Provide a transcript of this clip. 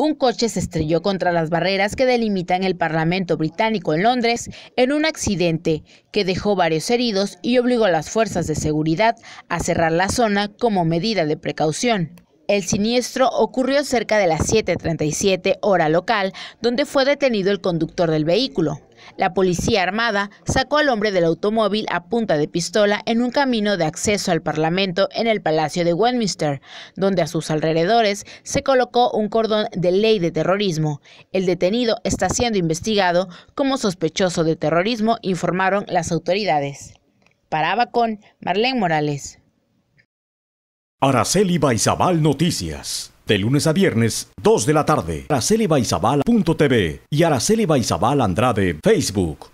un coche se estrelló contra las barreras que delimitan el Parlamento británico en Londres en un accidente que dejó varios heridos y obligó a las fuerzas de seguridad a cerrar la zona como medida de precaución. El siniestro ocurrió cerca de las 7.37 hora local, donde fue detenido el conductor del vehículo. La policía armada sacó al hombre del automóvil a punta de pistola en un camino de acceso al Parlamento en el Palacio de Westminster, donde a sus alrededores se colocó un cordón de ley de terrorismo. El detenido está siendo investigado como sospechoso de terrorismo, informaron las autoridades. Paraba con Marlene Morales. Araceli Baizabal Noticias de lunes a viernes, 2 de la tarde. Araceli Baizabal.tv y Araceli Baizabal Andrade, Facebook.